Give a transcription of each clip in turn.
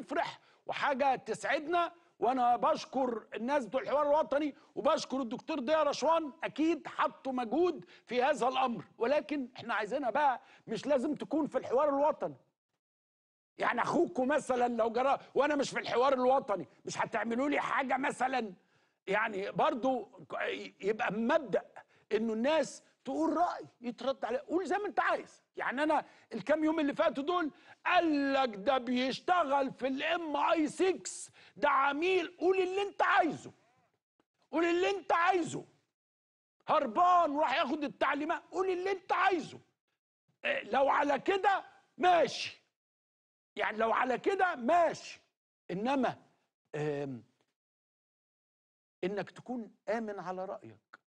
تفرح وحاجه تسعدنا وانا بشكر الناس بتوع الحوار الوطني وبشكر الدكتور ضياء رشوان اكيد حطوا مجهود في هذا الامر ولكن احنا عايزينها بقى مش لازم تكون في الحوار الوطني يعني اخوكم مثلا لو جرى وانا مش في الحوار الوطني مش هتعملوا لي حاجه مثلا يعني برضو يبقى مبدا انه الناس تقول راي يترد عليه قول زي ما انت عايز يعني انا الكام يوم اللي فاتوا دول قال لك ده بيشتغل في الام اي 6 ده عميل قول اللي انت عايزه قول اللي انت عايزه هربان وراح ياخد التعليمات قول اللي انت عايزه إيه لو على كده ماشي يعني لو على كده ماشي انما انك تكون امن على رايك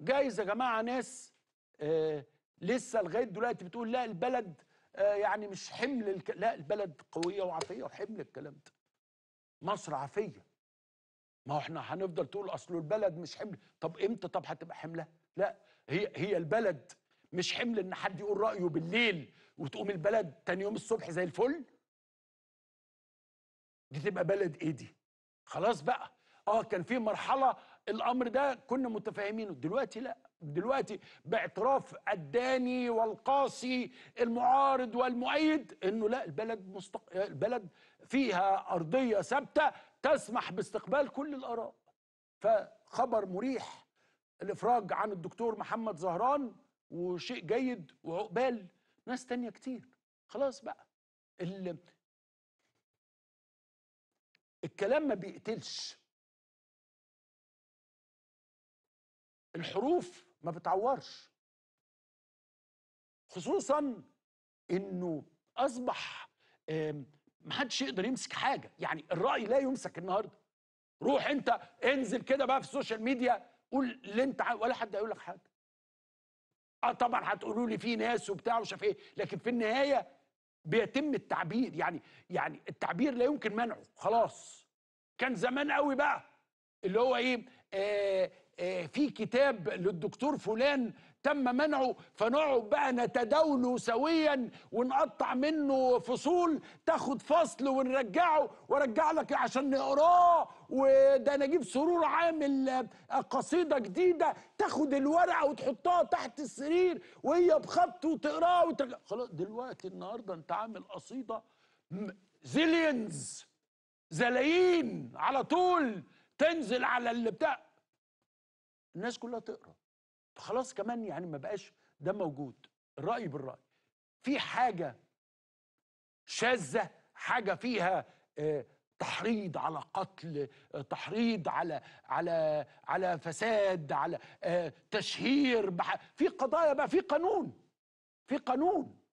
جايز يا جماعه ناس آه، لسه لغايه دلوقتي بتقول لا البلد آه، يعني مش حمل الك... لا البلد قويه وعافيه وحمل الكلام ده مصر عافيه ما هو احنا هنفضل تقول اصل البلد مش حمل طب امتى طب هتبقى حمله لا هي هي البلد مش حمل ان حد يقول رايه بالليل وتقوم البلد تاني يوم الصبح زي الفل دي تبقى بلد ايه دي خلاص بقى اه كان في مرحله الامر ده كنا متفاهمينه دلوقتي لا دلوقتي باعتراف الداني والقاسي المعارض والمؤيد انه لا البلد مستق... البلد فيها ارضيه ثابته تسمح باستقبال كل الاراء فخبر مريح الافراج عن الدكتور محمد زهران وشيء جيد وعقبال ناس تانية كتير خلاص بقى ال... الكلام ما بيقتلش الحروف ما بتعورش خصوصا انه اصبح محدش يقدر يمسك حاجه يعني الراي لا يمسك النهارده روح انت انزل كده بقى في السوشيال ميديا قول اللي انت ولا حد هيقول لك حاجه اه طبعا هتقولوا لي في ناس وبتاع ومش عارف ايه لكن في النهايه بيتم التعبير يعني يعني التعبير لا يمكن منعه خلاص كان زمان قوي بقى اللي هو ايه آه آه، في كتاب للدكتور فلان تم منعه فنقعد بقى نتداوله سويا ونقطع منه فصول تاخد فصل ونرجعه وارجع لك عشان نقراه وده نجيب سرور عامل آه، قصيده جديده تاخد الورقه وتحطها تحت السرير وهي بخط وتقراه وتج... خلاص دلوقتي النهارده انت عامل قصيده زيلينز زلايين على طول تنزل على اللي بتاع الناس كلها تقرا خلاص كمان يعني ما بقاش ده موجود الراي بالراي في حاجه شاذه حاجه فيها آه، تحريض على قتل آه، تحريض على على على فساد على آه، تشهير في قضايا بقى في قانون في قانون